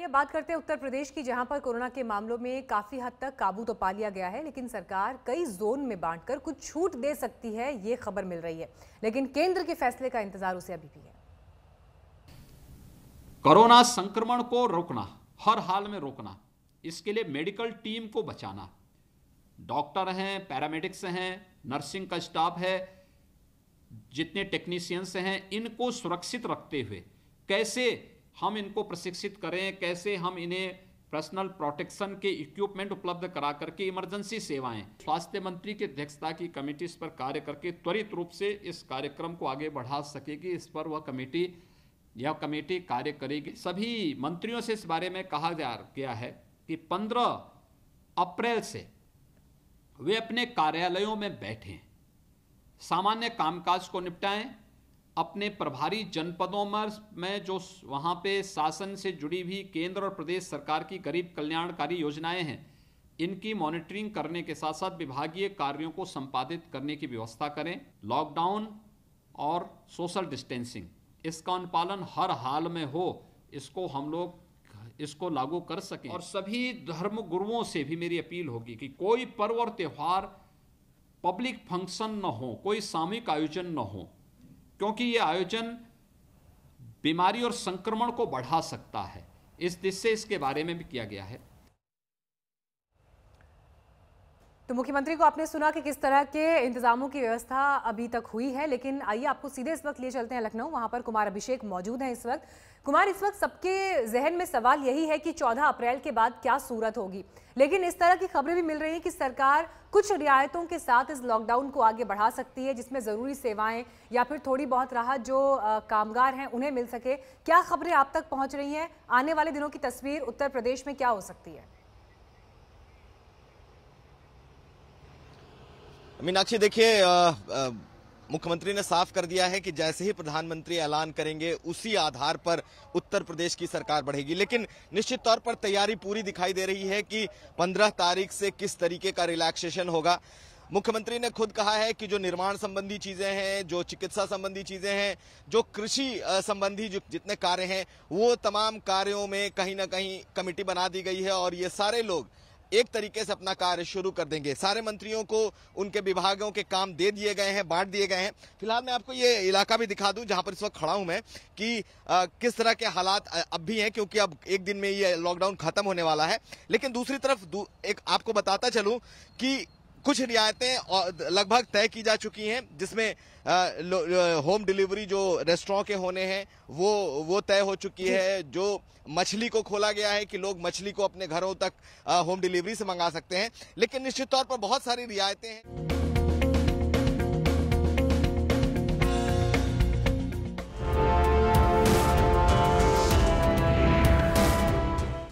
आइए बात करते हैं उत्तर प्रदेश की जहां पर कोरोना के मामलों में काफी हद तक काबू तो पा लिया गया है लेकिन सरकार कई जोन में बांटकर कुछ छूट दे सकती है ये खबर मिल रही है लेकिन केंद्र के फैसले का इंतजार उसे अभी भी है कोरोना संक्रमण को रोकना हर हाल में रोकना इसके लिए मेडिकल टीम को बचाना डॉक्टर हैं पैरामेडिक्स हैं नर्सिंग का स्टाफ है जितने टेक्नीशियंस हैं इनको सुरक्षित रखते हुए कैसे हम इनको प्रशिक्षित करें कैसे हम इन्हें पर्सनल प्रोटेक्शन के इक्विपमेंट उपलब्ध करा करके इमरजेंसी सेवाएं स्वास्थ्य मंत्री की अध्यक्षता की कमेटी इस पर कार्य करके त्वरित रूप से इस कार्यक्रम को आगे बढ़ा सकेगी इस पर वह कमेटी यह कमेटी कार्य करेगी सभी मंत्रियों से इस बारे में कहा जा गया है कि 15 अप्रैल से वे अपने कार्यालयों में बैठें सामान्य कामकाज को निपटाएं अपने प्रभारी जनपदों में जो वहाँ पे शासन से जुड़ी हुई केंद्र और प्रदेश सरकार की गरीब कल्याणकारी योजनाएं हैं इनकी मॉनिटरिंग करने के साथ साथ विभागीय कार्यों को संपादित करने की व्यवस्था करें लॉकडाउन और सोशल डिस्टेंसिंग इसका अनुपालन हर हाल में हो इसको हम लोग इसको लागू कर सकें और सभी धर्म गुरुओं से भी मेरी अपील होगी कि कोई पर्व और त्यौहार पब्लिक फंक्शन न हो कोई सामूहिक आयोजन न हो क्योंकि ये आयोजन बीमारी और संक्रमण को बढ़ा सकता है इस दिशा इसके बारे में भी किया गया है तो मुख्यमंत्री को आपने सुना कि किस तरह के इंतजामों की व्यवस्था अभी तक हुई है लेकिन आइए आपको सीधे इस वक्त लिए चलते हैं लखनऊ वहां पर कुमार अभिषेक मौजूद हैं इस वक्त कुमार इस वक्त सबके जहन में सवाल यही है कि 14 अप्रैल के बाद क्या सूरत होगी लेकिन इस तरह की खबरें भी मिल रही हैं कि सरकार कुछ रियायतों के साथ इस लॉकडाउन को आगे बढ़ा सकती है जिसमें ज़रूरी सेवाएं या फिर थोड़ी बहुत राहत जो कामगार हैं उन्हें मिल सके क्या खबरें आप तक पहुँच रही हैं आने वाले दिनों की तस्वीर उत्तर प्रदेश में क्या हो सकती है मीनाक्षी देखिए मुख्यमंत्री ने साफ कर दिया है कि जैसे ही प्रधानमंत्री ऐलान करेंगे उसी आधार पर उत्तर प्रदेश की सरकार बढ़ेगी लेकिन निश्चित तौर पर तैयारी पूरी दिखाई दे रही है कि 15 तारीख से किस तरीके का रिलैक्सेशन होगा मुख्यमंत्री ने खुद कहा है कि जो निर्माण संबंधी चीजें हैं जो चिकित्सा संबंधी चीजें हैं जो कृषि संबंधी जो जितने कार्य हैं वो तमाम कार्यों में कहीं ना कहीं कमेटी बना दी गई है और ये सारे लोग एक तरीके से अपना कार्य शुरू कर देंगे सारे मंत्रियों को उनके विभागों के काम दे दिए गए हैं बांट दिए गए हैं फिलहाल मैं आपको ये इलाका भी दिखा दूं जहां पर इस वक्त खड़ा हूं मैं कि आ, किस तरह के हालात अब भी हैं क्योंकि अब एक दिन में ये लॉकडाउन खत्म होने वाला है लेकिन दूसरी तरफ दू, एक आपको बताता चलूँ कि कुछ रियायतें लगभग तय की जा चुकी हैं जिसमें होम डिलीवरी जो रेस्टोरों के होने हैं वो वो तय हो चुकी है जो मछली को खोला गया है कि लोग मछली को अपने घरों तक होम डिलीवरी से मंगा सकते हैं लेकिन निश्चित तौर पर बहुत सारी रियायतें हैं